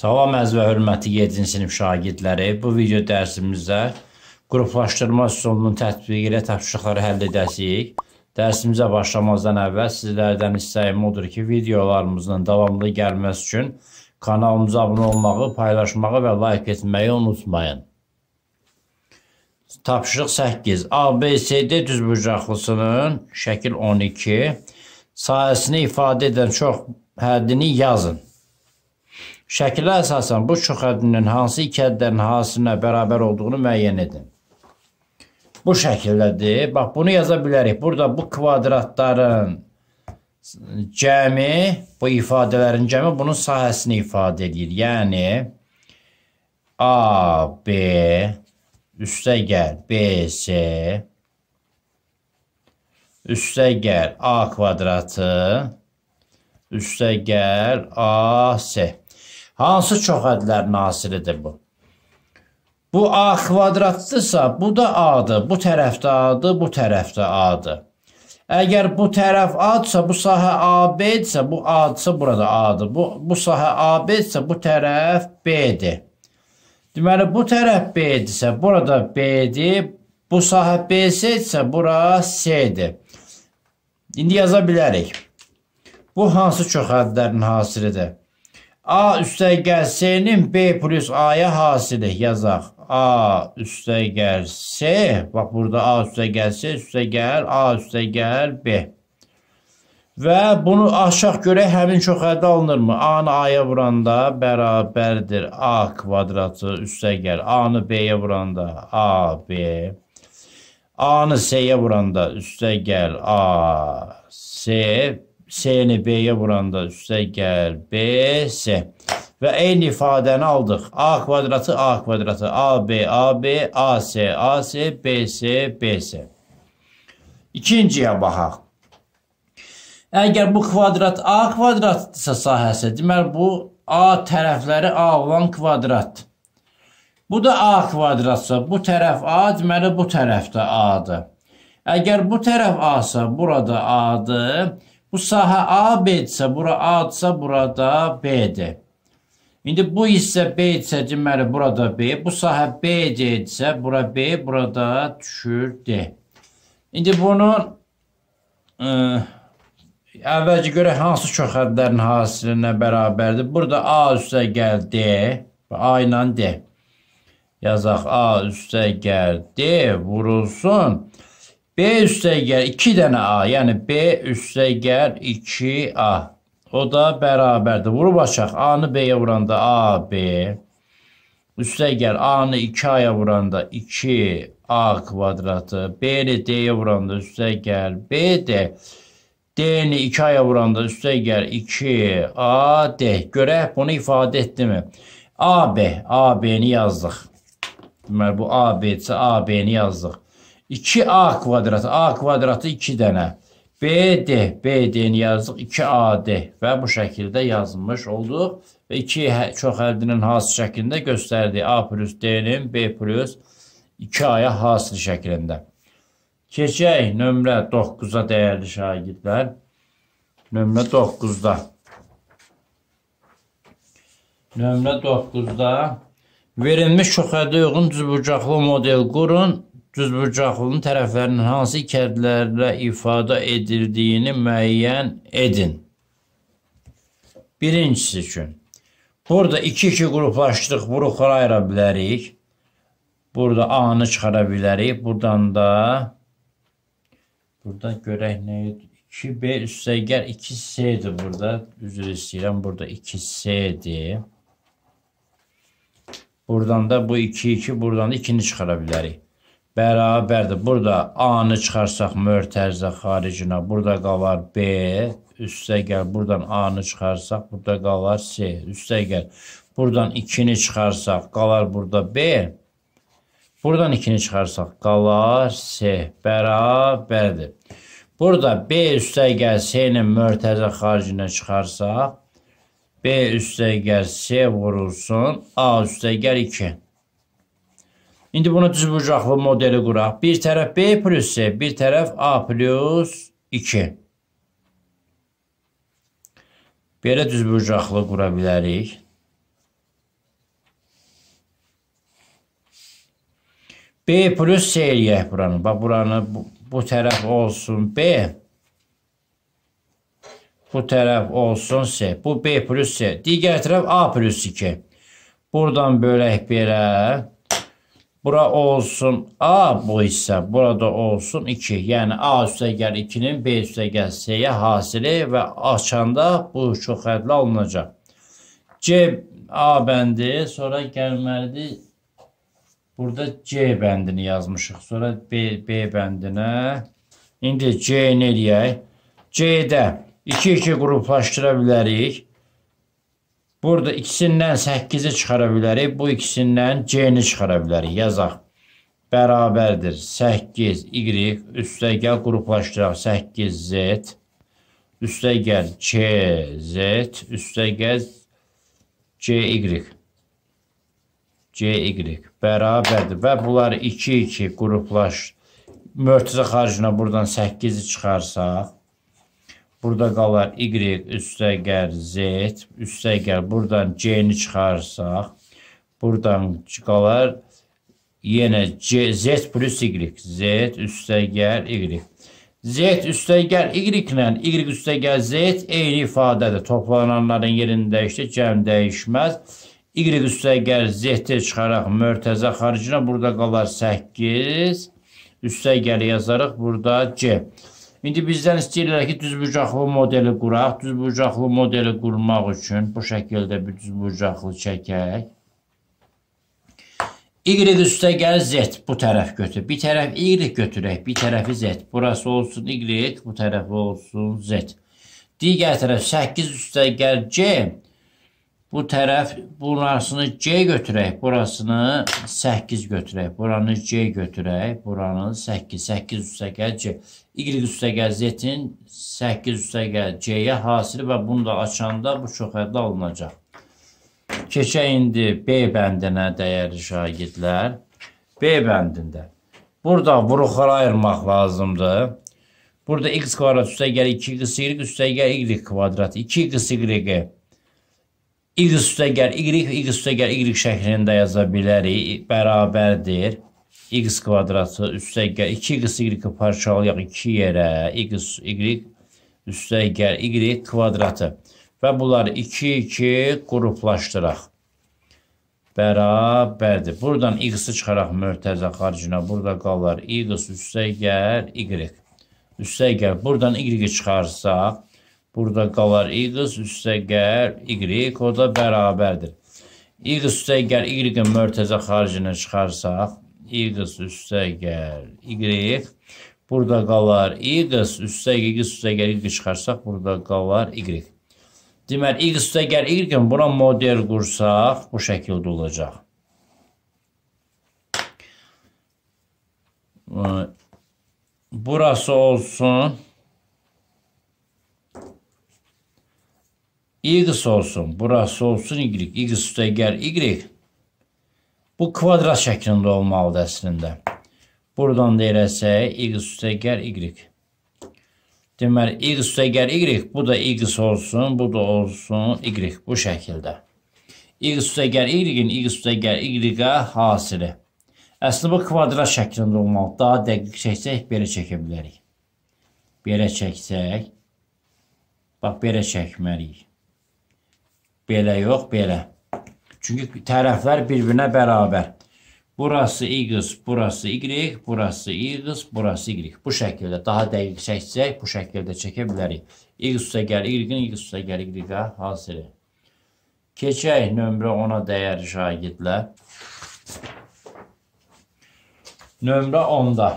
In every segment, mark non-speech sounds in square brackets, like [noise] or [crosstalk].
Salam əziz və hörmətli 7-ci sinif şagirdləri. Bu video dərsimizdə qruplaşdırma üsulunun tətbiqi ilə tapşırıqları həll edəcəyik. Dərsimizə başlamazdan əvvəl sizlərdən istəyim odur ki, videolarımızın davamlı gəlməsi üçün kanalımıza abunə olmağı, paylaşmağı və like etməyi unutmayın. Tapşırıq 8. ABCD düzbucaqlısının şəkil 12 sayəsini ifadə edən çox həddini yazın. Şəkilə əsasən bu şux həddinin hansı iki həddlərin hasilinə bərabər olduğunu müəyyən edin. Bu şəkildədir. Bax, bunu yaza bilərik. Burada bu kvadratların cəmi, bu ifadələrin cəmi bunun sahəsini ifadə edir. Yəni, A, B, üstə gəl, B, C, üstə gəl, A kvadratı, üstə gəl, A, C. Hansı çoxədlər nasiridir bu? Bu A kvadratdırsa, bu da A-dır. Bu tərəfdə A-dır, bu tərəfdə A-dır. Əgər bu tərəf A-dsa, bu sahə AB-dirsə, bu A-dsa burada A-dır. Bu, bu sahə AB-dirsə, bu tərəf B-dir. Deməli, bu tərəf B-dirsə, burada B-dir. Bu sahə BC-dirsə, bura C-dir. İndi yaza bilərik. Bu hansı çoxədlərin hasilidir? A üstəgəl C-nin B plus A-ya hasilik yazaq. A üstəgəl C, bax burada A üstəgəl C, üstəgəl A üstəgəl B. Və bunu aşağı görək həmin köxədə alınırmı? A-nı A-ya vuranda bərabərdir A kvadratı üstəgəl A-nı B-yə vuranda A-B. A-nı C-yə vuranda üstəgəl A-C C-ni B-yə vuranda üstə gəl BC. Və eyni ifadəni aldıq. A kvadratı, A kvadratı, AB, AB, AC, AC, BC, BC. İkinciyə baxaq. Əgər bu kvadrat A kvadratdırsa sahəsi, deməli bu A tərəfləri A olan kvadratdır. Bu da A kvadratsa, bu tərəf A, deməli bu tərəfdə A-dır. Əgər bu tərəf A-sa, burada A-dır. Bu sahə AB-dirsə, bura A-dirsə, burada B-dir. İndi bu hissə B-dirsə, deməli burada B, bu sahə B-dirsə, bura B, burada düşür D. İndi bunun ə, e, əvvəlcə görək hansı köxədlərin hasilinə bərabərdir. Burada A üstə gəl D, A ilə D. Yazaq A üstə gəl D vurulsun. B üsteğer 2 dənə A, yəni B üsteğer 2A. O da bərabərdir. Vurub açaq. a'nı b'ye vuranda A, B. Üsteğer A-nı a'ya vuranda 2 A kvadratı. b'ni d'ye D-yə vuranda üsteğer B, D. d'ni ni 2 2A-ya vuranda üsteğer 2 A, D. Görək bunu ifadə mi A, B. A, b'ni ni yazdıq. Deməli, bu A, B-ci A, b'ni ni yazdıq. 2A kvadratı, A kvadratı 2 dənə. BD, BD-ni yazdıq, 2AD və bu şəkildə yazılmış olduq. Və 2 hə, çox əlinin has şəklində göstərdi. A plus D-nin B plus 2A-ya hasılı şəklində. Keçək nömrə 9-a dəyərli şagirdlər. Nömrə 9-da. Nömrə 9-da verilmiş çoxəddə uyğun düzbucaqlı model qurun cüzbucaqlının tərəflərinin hansı kədlərlə ifadə edildiyini müəyyən edin. Birincisi üçün, burada iki-iki qruplaşdırıq, bunu xorayra bilərik. Burada A-nı çıxara bilərik. Buradan da, burada görək nə idi? 2B üstəgər 2C-dir burada. Üzr istəyirəm, burada 2C-dir. Buradan da bu 2-2, buradan da 2-ni çıxara bilərik bərabərdir. Burada A-nı çıxarsaq mörtərzə xaricinə, burada qalar B, üstə gəl, buradan A-nı çıxarsaq, burada qalar C, üstə gəl. Buradan 2-ni çıxarsaq, qalar burada B. Buradan 2-ni çıxarsaq, qalar C, bərabərdir. Burada B üstə gəl, C-nin mörtərzə xaricinə çıxarsaq, B üstə gəl, C vurulsun, A üstə gəl 2. İndi bunu düzbucaqlı modeli quraq. Bir tərəf B plus C, bir tərəf A plus 2. Belə düzbucaqlı qura bilərik. B plus C eləyək buranı. Bax, buranı bu, bu tərəf olsun B. Bu tərəf olsun C. Bu B plus C. Digər tərəf A plus 2. Buradan bölək belə. Bura olsun A, bu isə burada olsun 2. Yəni A üstə gəl 2-nin B üstə gəl C-yə hasili və açanda bu çox ədlə alınacaq. C A bəndi, sonra gəlməlidir burada C bəndini yazmışıq. Sonra B, B bəndinə. İndi C-ni eləyək. C-də 2-2 qruplaşdıra bilərik. Burada ikisindən 8-i çıxara bilərik. Bu ikisindən C-ni çıxara bilərik. Yazaq. Bərabərdir. 8, Y, üstə gəl, qruplaşdıraq. 8, Z, üstə gəl, C, Z, üstə gəl, C, Y. C, Y. Bərabərdir. Və bunları 2, 2 qruplaşdıraq. Mörtüzə xaricinə buradan 8-i çıxarsaq. Burada qalar y üstəgər z üstəgər buradan c-ni çıxarsaq buradan qalar yenə c, z plus y z üstəgər y. Z üstəgəl y ilə y üstəgəl z eyni ifadədir. Toplananların yerini dəyişdi, cəm dəyişməz. Y üstəgəl z-də çıxaraq mörtəzə xaricinə burada qalar 8. Üstəgəl yazarıq burada c. İndi bizdən istəyirlər ki, düzbucaqlı modeli quraq. Düzbucaqlı modeli qurmaq üçün bu şəkildə bir düzbucaqlı çəkək. Y üstə gəl Z bu tərəf götür. Bir tərəf Y götürək, bir tərəfi Z. Burası olsun Y, bu tərəfi olsun Z. Digər tərəf 8 üstə gəl C bu tərəf burasını G götürək, burasını 8 götürək, buranı G götürək, buranı 8, 8 üstə gəl C. Y üstə gəl Z-in 8 üstə gəl C-yə hasili və bunu da açanda bu çoxədli alınacaq. Keçək indi B bəndinə dəyəri şagirdlər. B bəndində. Burada vuruxara ayırmaq lazımdır. Burada x kvadrat üstə gəl yəni 2 qısı y üstə gəl yəni y kvadrat 2 qısı y-i Y üstəgəl Y, Y üstəgəl Y şəklində yaza bilərik. Bərabərdir. Y kvadratı üstəgəl 2X Y parçalayaq 2 yerə. X Y üstəgəl Y kvadratı. Və bunları 2-2 qruplaşdıraq. Bərabərdir. Buradan X-i çıxaraq mörtəzə xaricinə. Burada qalar X üstəgəl Y. Üstəgəl. Buradan Y-i çıxarsaq Burada qalar x üstəgər y, o da bərabərdir. x üstəgər y-in mörtəzə xaricinə çıxarsaq, x üstəgər y, burada qalar x üstəgər y üstəgər y çıxarsaq, burada qalar y. Deməli, x üstəgər y-in bura model qursaq, bu şəkildə olacaq. Burası olsun. X olsun. Burası olsun Y. X üstə gəl Y. Bu kvadrat şəklində olmalıdır əslində. Buradan da eləsək X üstə gəl Y. Deməli X üstə gəl Y. Bu da X olsun. Bu da olsun Y. Bu şəkildə. X üstə gəl Y-in X üstə gəl Y-ə hasili. Əslində bu kvadrat şəklində olmalıdır. Daha dəqiq çəksək belə çəkə bilərik. Belə çəksək. Bax belə çəkməliyik. Belə yox, belə. Çünki tərəflər bir-birinə bərabər. Burası x, burası y, burası x, burası y. Bu şəkildə daha dəqiq çəksək, bu şəkildə çəkə bilərik. x üstə gəlir y-in, y üstə gəlir y-ə hazırı. Keçək nömrə 10-a dəyər şagirdlər. Nömrə 10-da.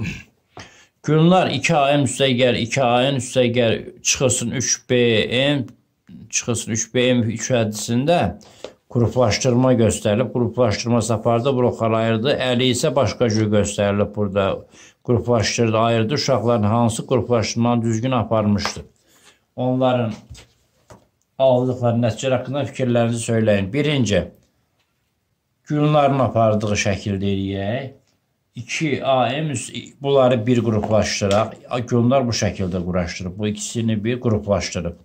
[clears throat] Günlər 2 ayın üstə gəlir, 2 ayın üstə gəlir, çıxılsın 3 bm, çıxış 3BM3 hədisində qruplaşdırma göstərilib. Qruplaşdırma saparda broxalayırdı. Əli isə başqa cür göstərilib burada. Qruplaşdırdı, ayırdı uşaqların hansı qruplaşdırmanı düzgün aparmışdı. Onların aldıqları nəticələr haqqında fikirlərinizi söyləyin. Birinci, günlərin apardığı şəkildə eləyək. 2 AM bunları bir qruplaşdıraq. Günlər bu şəkildə quraşdırıb. Bu ikisini bir qruplaşdırıb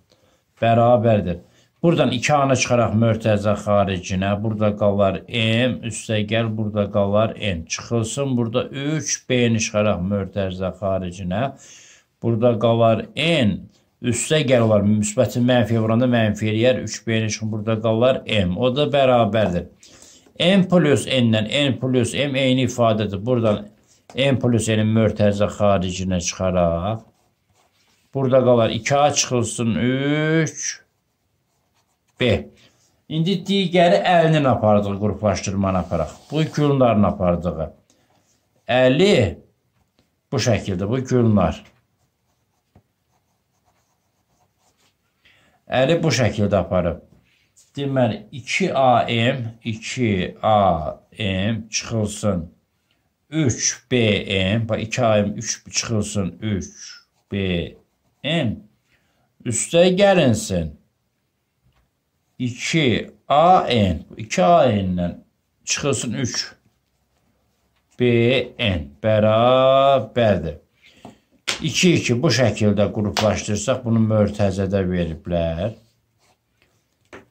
bərabərdir. Buradan 2 anı çıxaraq mörtəzə xaricinə, burada qalar m, üstə gəl, burada qalar n. Çıxılsın burada 3 b-ni çıxaraq mörtəzə xaricinə. Burada qalar n, üstə gəl olar, müsbəti mənfi vuranda mənfi eləyər, 3 b-ni çıxın, burada qalar m. O da bərabərdir. m plus n-dən n plus m eyni ifadədir. Buradan m plus n-in mörtəzə xaricinə çıxaraq Burada qalar 2A çıxılsın 3 B. İndi digəri əlinin apardığı qruplaşdırmanı aparaq. Bu iki yunların apardığı. Əli bu şəkildə bu iki yunlar. Əli bu şəkildə aparıb. Deməli 2AM 2AM çıxılsın 3BM, bax 2AM 3 çıxılsın 3 B n üstə gəlinsin 2 AN 2 AN-dən çıxılsın 3 BN bərabərdir. 2 2 bu şəkildə qruplaşdırsaq bunu mörtəzədə veriblər.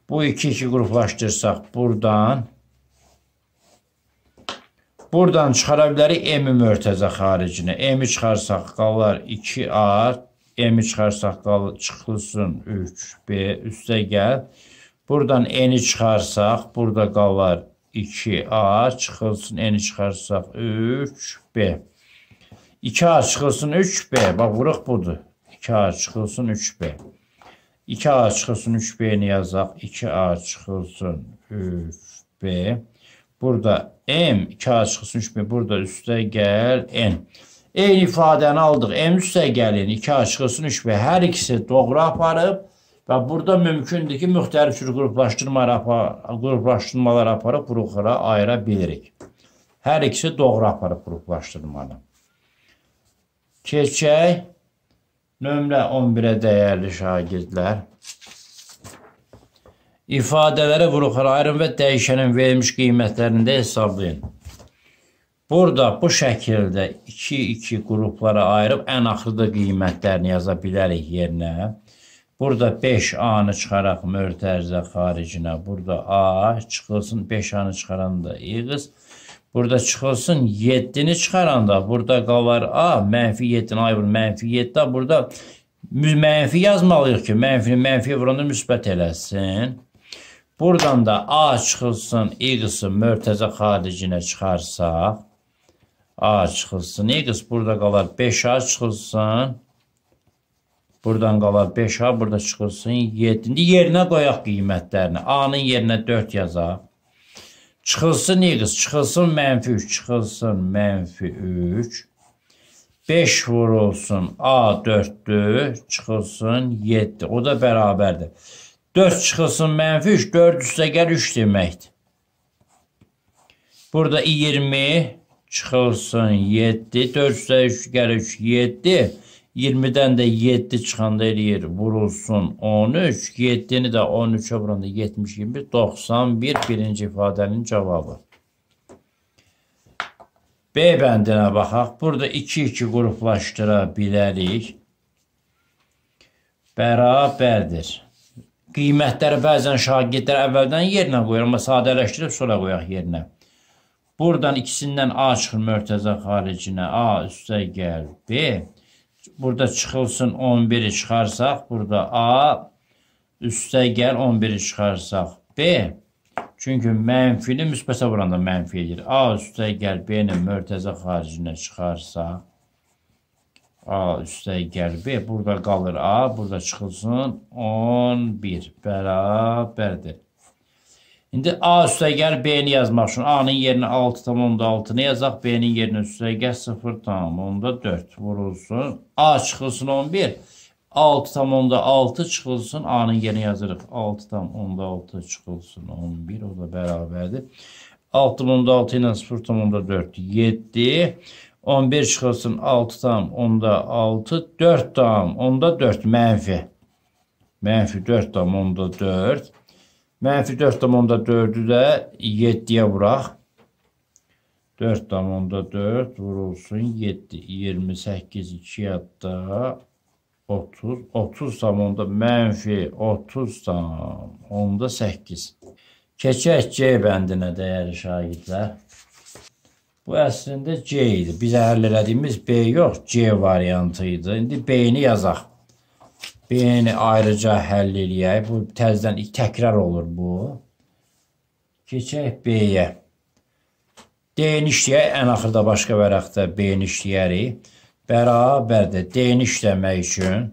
Bu 2 2 qruplaşdırsaq burdan burdan çıxara bilərik M-i mörtəzə xaricinə. M-i çıxarsaq qalar 2 art M çıxarsaq qal çıxılsın 3 B üstə gəl. Buradan N-i çıxarsaq burada qalar 2A çıxılsın N-i çıxarsaq 3B. 2A çıxılsın 3B. Bax vuruq budur. 2A çıxılsın 3B. 2A çıxılsın 3B-ni yazaq. 2A çıxılsın 3B. Burada M 2A çıxılsın 3B. Burada üstə gəl N. Eyni ifadəni aldıq. M3 gəlin, 2 aşıqsın 3 və hər ikisi doğru aparıb və burada mümkündür ki, müxtəlif cür qruplaşdırmalar, apar qruplaşdırmalar aparıb qruplara ayıra bilirik. Hər ikisi doğru aparıb qruplaşdırmanı. Keçək nömrə 11-ə dəyərli şagirdlər. İfadələrə qruplara ayırın və dəyişənin verilmiş qiymətlərində hesablayın. Burada bu şəkildə 2-2 qruplara ayırıb ən axırda qiymətlərini yaza bilərik yerinə. Burada 5 A-nı çıxaraq mörtərzə xaricinə. Burada A çıxılsın, 5 A-nı çıxaranda X. Burada çıxılsın 7-ni çıxaranda burada qalar A, mənfi 7-ni ayırır, mənfi 7-də burada mənfi yazmalıyıq ki, mənfi mənfi vuranda müsbət eləsin. Buradan da A çıxılsın, X-i mörtəzə xaricinə çıxarsaq, A çıxılsın. X burada qalar 5A çıxılsın. Buradan qalar 5A, burada çıxılsın 7. İndi yerinə qoyaq qiymətlərini. A-nın yerinə 4 yazaq. Çıxılsın x, çıxılsın mənfi 3, çıxılsın mənfi 3. 5 vurulsun A 4-dür, çıxılsın 7. O da bərabərdir. 4 çıxılsın mənfi 3, 4 üstə gəl 3 deməkdir. Burada 20, çıxılsın 7, 4 sə 3 gəlir 7, 20-dən də 7 çıxanda eləyir, vurulsun 13, 7-ni də 13-ə vuranda 70, 21, 91 birinci ifadənin cavabı. B bəndinə baxaq. Burada 2-2 qruplaşdıra bilərik. Bərabərdir. Qiymətləri bəzən şagirdlər əvvəldən yerinə qoyur, amma sadələşdirib sonra qoyaq yerinə. Buradan ikisindən A çıxır mörtəzə xaricinə. A üstə gəl B. Burada çıxılsın 11-i çıxarsaq, burada A üstə gəl 11-i çıxarsaq B. Çünki mənfini müsbətə vuranda mənfi edir. A üstə gəl B-ni mörtəzə xaricinə çıxarsaq A üstə gəl B. Burada qalır A. Burada çıxılsın 11 bərabərdir. İndi A üstə gəl B-ni yazmaq üçün. A-nın yerinə 6,6-nı yazaq. B-nin yerinə üstə gəl 0,4 vurulsun. A çıxılsın 11. 6,6 çıxılsın. A-nın yerinə yazırıq. 6,6 çıxılsın 11. O da bərabərdir. 6,6 ilə 0,4 7. 11 çıxılsın 6,6. 4,4 mənfi. Mənfi 4,4. Mənfi 4,4-ü də 7-yə vuraq. 4,4 vurulsun 7, 28, 2 yadda 30, 30 tam onda mənfi 30 tam onda 8. Keçək C bəndinə dəyəri şagirdlər. Bu əslində C idi. Biz həll elədiyimiz B yox, C variantı idi. İndi B-ni yazaq. B-ni ayrıca həll eləyək. Bu təzdən təkrar olur bu. Keçək B-yə. D-ni işləyək. Ən axırda başqa vərəqdə B-ni işləyərik. Bərabərdir. D-ni işləmək üçün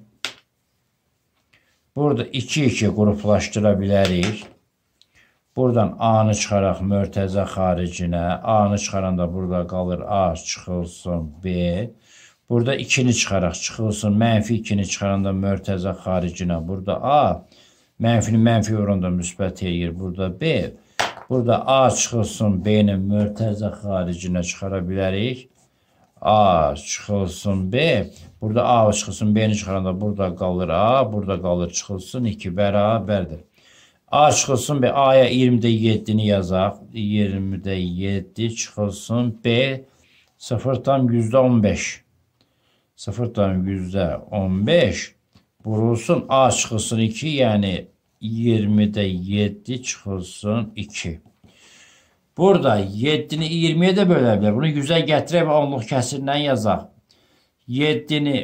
burada 2-2 qruplaşdıra bilərik. Buradan A-nı çıxaraq mörtəzə xaricinə. A-nı çıxaranda burada qalır A çıxılsın B. B. Burada 2-ni çıxaraq. Çıxılsın mənfi 2-ni çıxaranda mörtəzə xaricinə. Burada A. Mənfini mənfi oranda müsbət eləyir. Burada B. Burada A çıxılsın B-ni mörtəzə xaricinə çıxara bilərik. A çıxılsın B. Burada A çıxılsın B-ni çıxaranda burada qalır A. Burada qalır çıxılsın 2 bərabərdir. A çıxılsın B. A-ya 20-də 7-ni yazaq. 20-də 7 çıxılsın B. 0 tam %15. 0-dan 100-də 15 vurulsun A çıxılsın 2, yəni 20-də 7 çıxılsın 2. Burada 7-ni 20-yə də bölə bilər. Bunu 100-ə gətirək və onluq kəsirindən yazaq. 7-ni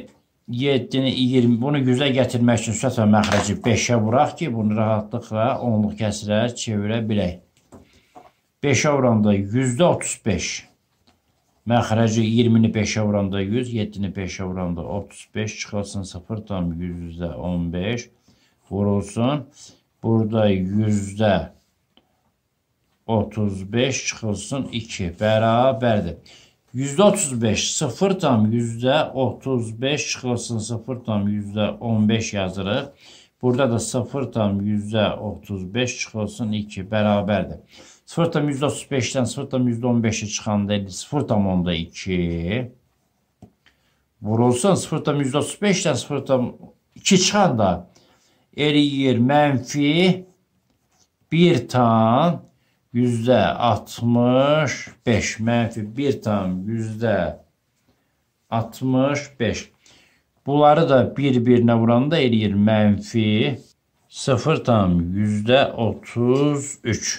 7-ni 20 bunu 100-ə gətirmək üçün sürət və məxrəci 5-ə vuraq ki, bunu rahatlıqla onluq kəsirə çevirə bilək. 5-ə vuranda 100-də 35. Məxrəci 20-ni 5-ə vuranda 100, 7-ni 5-ə vuranda 35 çıxılsın 0-dan 100-də 15 vurulsun. Burada 100-də 35 çıxılsın 2 bərabərdir. 135 0 tam 35 çıxılsın 0 tam 15 yazırıq. Burada da 0 tam 35 çıxılsın 2 bərabərdir. 0,35-dən 0,15-ə çıxanda 0,2 vurulsun 0,35-dən 0,2 çıxanda eriyir mənfi 1 tan yüzdə 65 mənfi 1 tan yüzdə 65 bunları da bir-birinə vuranda eriyir mənfi 0 tam yüzdə 33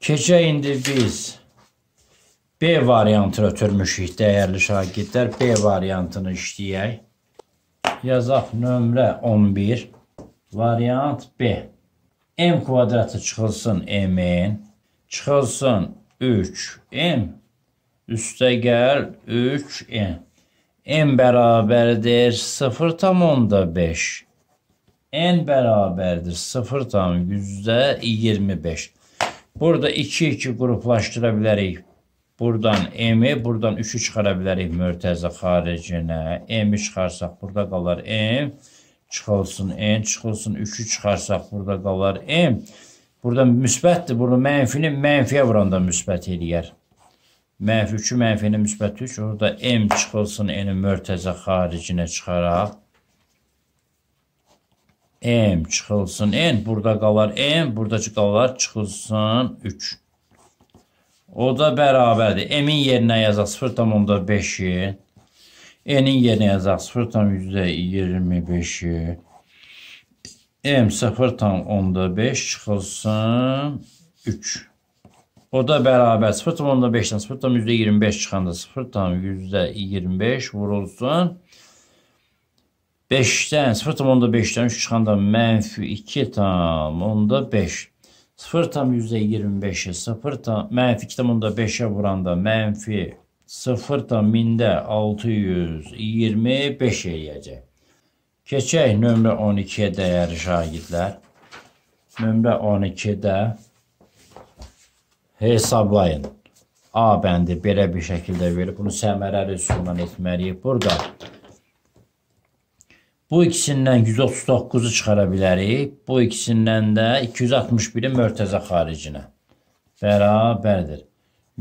Keçə indi biz B variantına ötürmüşük değerli şagirdlər. B variantını işləyək. Yazaq nömrə 11 variant B. M kvadratı çıxılsın M-in. Çıxılsın 3M. Üstə gəl 3M. M bərabərdir 0,5. N bərabərdir 25. Burada 2-2 qruplaşdıra bilərik. Buradan M-i, buradan 3-ü çıxara bilərik mörtəzə xaricinə. M-i çıxarsaq burada qalar M, çıxılsın N, çıxılsın 3-ü çıxarsaq burada qalar M. Burada müsbətdir, burada mənfini mənfiyə vuranda müsbət eləyər. Mənfi 3-ü mənfini müsbət 3, orada M çıxılsın N-i mörtəzə xaricinə çıxaraq M çıxılsın N burada qalar M buradakı qalar çıxılsın 3. O da bərabərdir. M-in yerinə yazaq 0,5-i. N-in yerinə yazaq 0,25-i. M 0,5 çıxılsın 3. O da bərabər 0,5-dən 0,25 çıxanda 0,25 vurulsun 3. 5-dən 0,5-dən 3 çıxanda mənfi 2,5. 0,25-i 0, mənfi 2,5-ə vuranda mənfi 0,1000-də 625 eləyəcək. Keçək nömrə 12-yə dəyəri şagirdlər. Nömrə 12-də hesablayın. A bəndi belə bir şəkildə verib. Bunu səmərəli üsulla etməliyik. Burada Bu ikisindən 139-u çıxara bilərik. Bu ikisindən də 261-i mörtəzə xaricinə bərabərdir.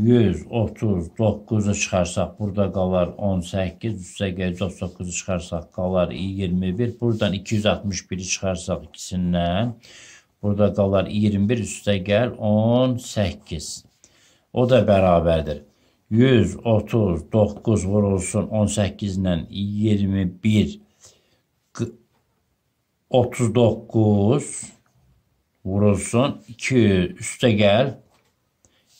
139-u çıxarsaq burada qalar 18, üstə 139-u çıxarsaq qalar 21, buradan 261-i çıxarsaq ikisindən, burada qalar 21, üstə gəl 18. O da bərabərdir. 139 vurulsun 18 ilə 21 39 vurulsun 200 üstə gəl.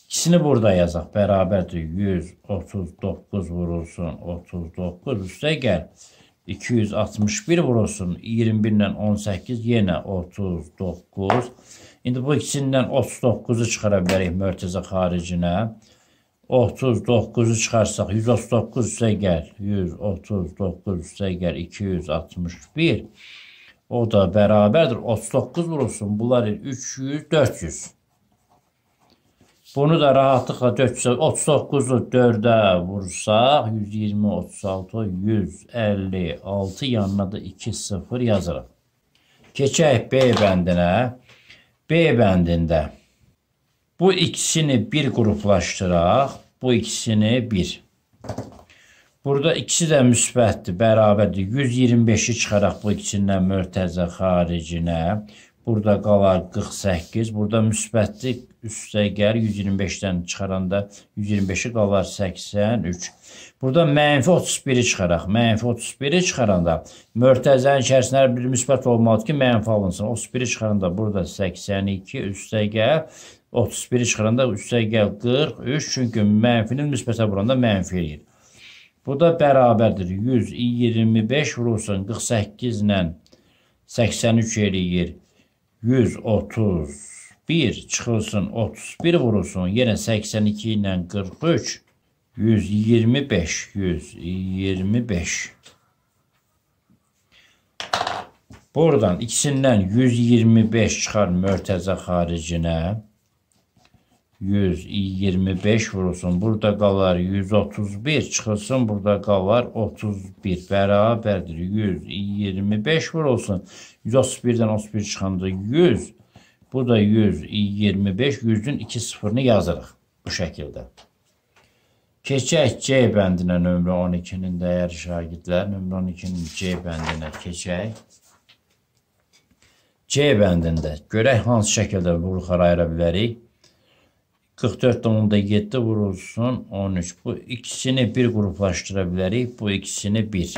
İkisini burada yazaq. Bərabərdir 139 vurulsun 39 üstə gəl. 261 vurulsun 21 ilə 18 yenə 39. İndi bu ikisindən 39-u çıxara bilərik mörtəzə xaricinə. 39-u çıxarsaq 139 üstə gəl. 139 üstə gəl 261. O da beraberdir. 39 vurulsun. Bunların 300, 400. Bunu da rahatlıkla 400 39'u 4'e vursak 120, 36, 156 yanına da 2, 0 yazırım. Geçək B bəndinə. B bəndində bu ikisini bir qruplaşdıraq. Bu ikisini bir. Burada ikisi də müsbətdir, bərabərdir. 125-i çıxaraq bu ikisindən mörtəzə xaricinə. Burada qalar 48. Burada müsbətli üstə gəl 125-dən çıxaranda 125-i qalar 83. Burada mənfi 31-i çıxaraq. Mənfi 31-i çıxaranda mörtəzənin içərisində bir müsbət olmalıdır ki, mənfi alınsın. 31-i çıxaranda burada 82 üstə gəl 31-i çıxaranda üstə gəl 43. Çünki mənfinin müsbətə vuranda mənfi eləyir. Bu da bərabərdir. 100 25 vurulsun 48 ilə 83 eləyir. 131 çıxılsın 31 vurulsun. Yenə 82 ilə 43 125 125 Buradan ikisindən 125 çıxar mörtəzə xaricinə. 125 vurulsun, burada qalar 131, çıxılsın, burada qalar 31, bərabərdir 125 vurulsun, 131-dən 31 çıxanda 100, bu da 125, 100-ün 2 sıfırını yazırıq bu şəkildə. Keçək C bəndinə nömrə 12-nin dəyər şagirdlər, nömrə 12-nin C bəndinə keçək. C bəndində görək hansı şəkildə vuruq ayıra bilərik. 44.7 vurulsun 13. Bu ikisini bir qruplaşdıra bilərik. Bu ikisini bir.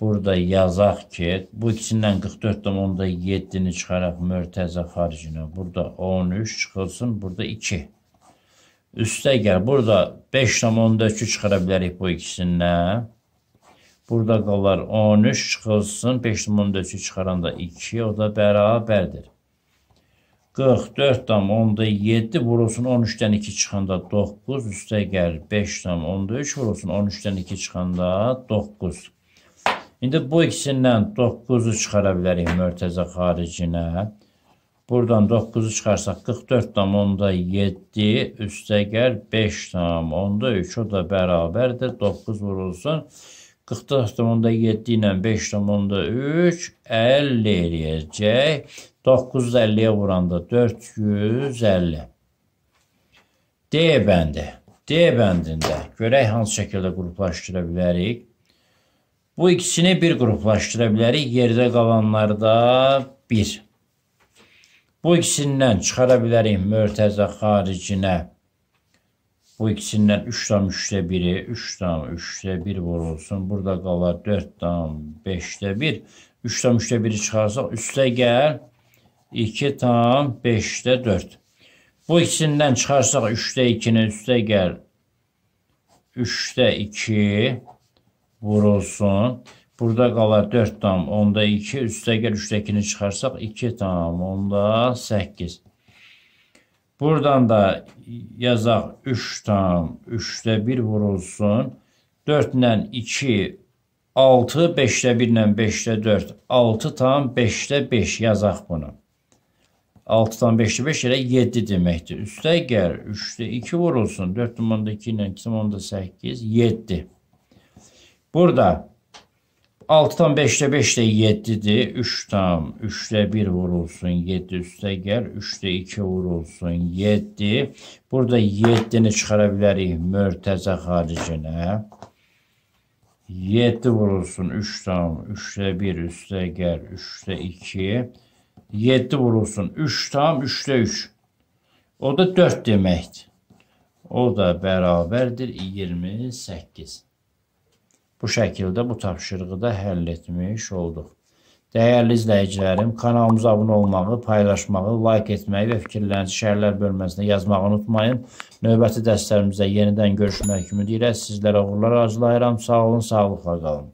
Burada yazaq ki, bu ikisindən 44.7-ni çıxaraq mörtəzə xaricinə. Burada 13 çıxılsın, burada 2. Üstə gəl. Burada 5.2 çıxara bilərik bu ikisindən. Burada qalar 13 çıxılsın, 5.2 çıxaranda 2, o da bərabərdir. 44,7 vurulsun 13-dən 2 çıxanda 9 üstəgəl 5,3 vurulsun 13-dən 2 çıxanda 9. İndi bu ikisindən 9-u çıxara bilərik mörtəzə xaricinə. Buradan 9-u çıxarsaq 44,7 üstəgəl 5,3 o da bərabərdir 9 vurulsun 13 44,7 ilə 5,3 50 eləyəcək. 950-yə vuranda 450. D bəndi. D bəndində görək hansı şəkildə qruplaşdıra bilərik. Bu ikisini bir qruplaşdıra bilərik. Yerdə qalanlarda 1. Bu ikisindən çıxara bilərik mörtəzə xaricinə 1. Bu ikisindən 3 tam 3-də 1-i, 3 tam 3-də 1 vurulsun. Burada qalar 4 tam 5-də 1. 3 tam 3-də 1-i çıxarsaq, üstə gəl 2 tam 5-də 4. Bu ikisindən çıxarsaq 3-də 2-ni üstə gəl 3-də 2 vurulsun. Burada qalar 4 tam 10-da 2, üstə gəl 3-də 2-ni çıxarsaq 2 tam 10-da 8. Buradan da yazaq 3 tam 3də 1 vurulsun. 4 ilə 2 6, 5də 1 ilə 5də 4, 6 tam 5də 5 yazaq bunu. 6 tam 5də 5 elə 7 deməkdir. Üstə gəl 3də 2 vurulsun. 4 tam 2 ilə 2 tam 8, 7. Burada 6-dan 5-də 5-də 7-dir. 3 tam 3-də 1 vurulsun 7 üstə gəl. 3-də 2 vurulsun 7. Burada 7-ni çıxara bilərik mörtəzə xaricinə. 7 vurulsun 3 tam 3-də 1 üstə gəl. 3-də 2. 7 vurulsun 3 tam 3-də 3. O da 4 deməkdir. O da bərabərdir 28. Bu şəkildə bu tapşırığı da həll etmiş olduq. Dəyərli izləyicilərim, kanalımıza abunə olmağı, paylaşmağı, like etməyi və fikirlərinizi şəhərlər bölməsində yazmağı unutmayın. Növbəti dərslərimizdə yenidən görüşmək kimi deyirək. Sizlərə uğurlar arzulayıram. Sağ olun, sağlıqla qalın.